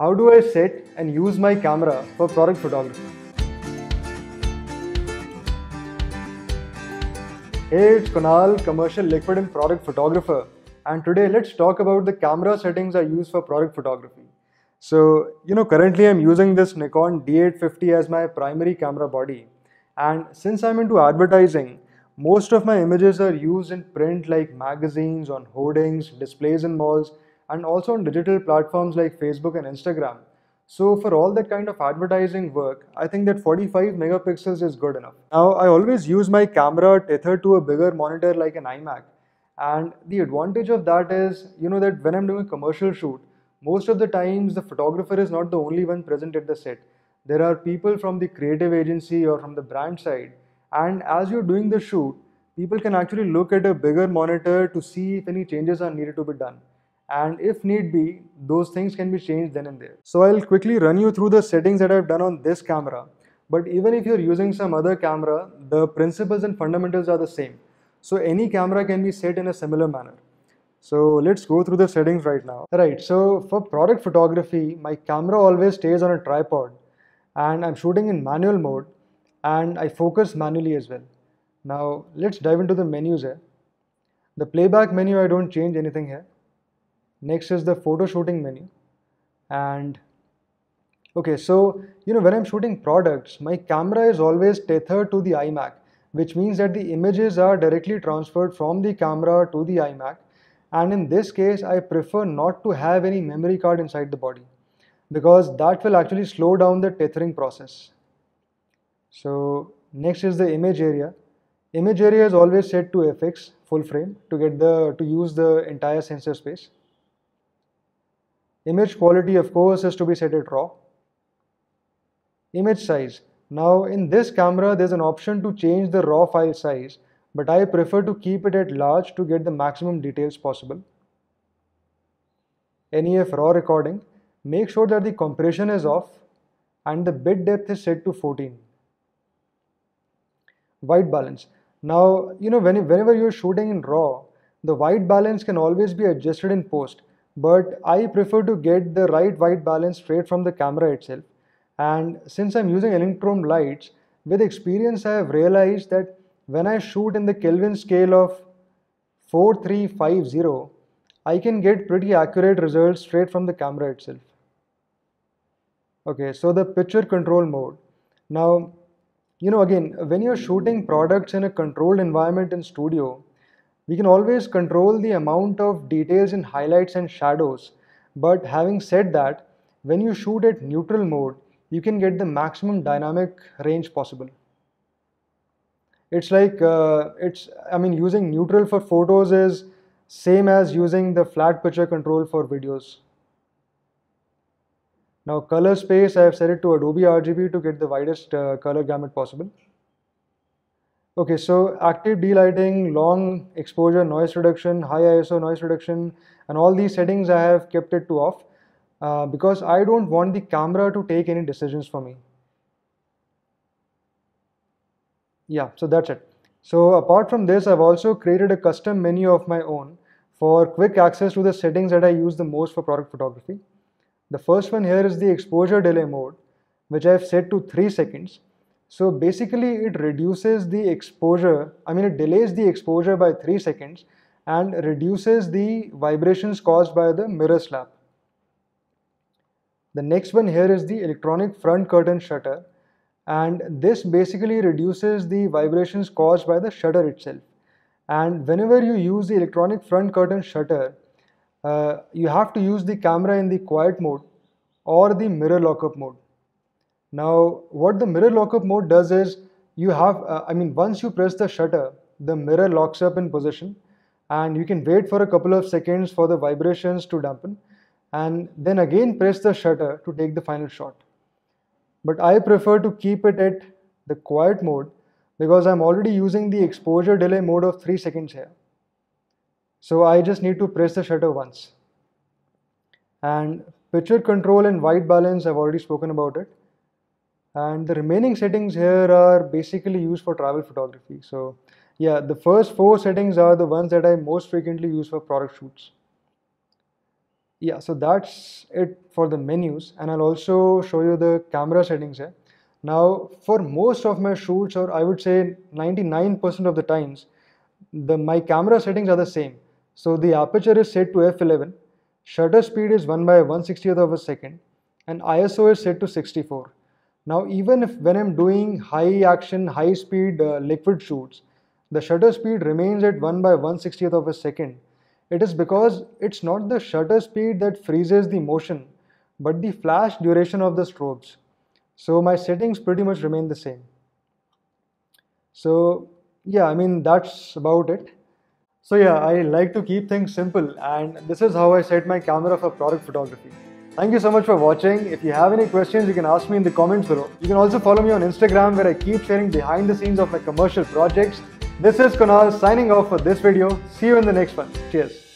How do I set and use my camera for product photography? Hey, it's Kunal, commercial liquid and product photographer. And today let's talk about the camera settings I use for product photography. So, you know, currently I'm using this Nikon D850 as my primary camera body. And since I'm into advertising, most of my images are used in print like magazines, on hoardings, displays in malls, and also on digital platforms like Facebook and Instagram. So for all that kind of advertising work, I think that 45 megapixels is good enough. Now I always use my camera tethered to a bigger monitor like an iMac. And the advantage of that is, you know that when I'm doing a commercial shoot, most of the times the photographer is not the only one present at the set. There are people from the creative agency or from the brand side. And as you're doing the shoot, people can actually look at a bigger monitor to see if any changes are needed to be done and if need be those things can be changed then and there so i'll quickly run you through the settings that i've done on this camera but even if you're using some other camera the principles and fundamentals are the same so any camera can be set in a similar manner so let's go through the settings right now right so for product photography my camera always stays on a tripod and i'm shooting in manual mode and i focus manually as well now let's dive into the menus here the playback menu i don't change anything here next is the photo shooting menu and okay so you know when I'm shooting products my camera is always tethered to the iMac which means that the images are directly transferred from the camera to the iMac and in this case I prefer not to have any memory card inside the body because that will actually slow down the tethering process. So next is the image area. Image area is always set to FX full frame to get the to use the entire sensor space. Image quality of course is to be set at raw. Image size. Now in this camera there's an option to change the raw file size but I prefer to keep it at large to get the maximum details possible. NEF raw recording. Make sure that the compression is off and the bit depth is set to 14. White balance. Now you know when, whenever you're shooting in raw the white balance can always be adjusted in post but I prefer to get the right white balance straight from the camera itself. And since I'm using electron lights, with experience I have realized that when I shoot in the Kelvin scale of 4350, I can get pretty accurate results straight from the camera itself. Okay, so the picture control mode. Now, you know again, when you're shooting products in a controlled environment in studio, we can always control the amount of details in highlights and shadows, but having said that, when you shoot at neutral mode, you can get the maximum dynamic range possible. It's like, uh, it's, I mean, using neutral for photos is same as using the flat picture control for videos. Now color space, I have set it to Adobe RGB to get the widest uh, color gamut possible. Okay, so active delighting, long exposure noise reduction, high ISO noise reduction, and all these settings I have kept it to off uh, because I don't want the camera to take any decisions for me. Yeah, so that's it. So apart from this, I've also created a custom menu of my own for quick access to the settings that I use the most for product photography. The first one here is the exposure delay mode, which I've set to 3 seconds so basically it reduces the exposure, I mean it delays the exposure by 3 seconds and reduces the vibrations caused by the mirror slap. The next one here is the electronic front curtain shutter and this basically reduces the vibrations caused by the shutter itself. And whenever you use the electronic front curtain shutter, uh, you have to use the camera in the quiet mode or the mirror lockup mode. Now, what the mirror lockup mode does is you have, uh, I mean, once you press the shutter, the mirror locks up in position and you can wait for a couple of seconds for the vibrations to dampen and then again press the shutter to take the final shot. But I prefer to keep it at the quiet mode because I'm already using the exposure delay mode of 3 seconds here. So I just need to press the shutter once. And picture control and white balance, I've already spoken about it and the remaining settings here are basically used for travel photography so yeah the first four settings are the ones that I most frequently use for product shoots yeah so that's it for the menus and I'll also show you the camera settings here now for most of my shoots or I would say 99% of the times the my camera settings are the same so the aperture is set to f11 shutter speed is 1 by 160th of a second and ISO is set to 64 now even if when I'm doing high action, high speed uh, liquid shoots, the shutter speed remains at 1 by 160th of a second. It is because it's not the shutter speed that freezes the motion, but the flash duration of the strobes. So my settings pretty much remain the same. So yeah, I mean, that's about it. So yeah, I like to keep things simple and this is how I set my camera for product photography. Thank you so much for watching. If you have any questions, you can ask me in the comments below. You can also follow me on Instagram where I keep sharing behind the scenes of my commercial projects. This is Kunal signing off for this video. See you in the next one. Cheers.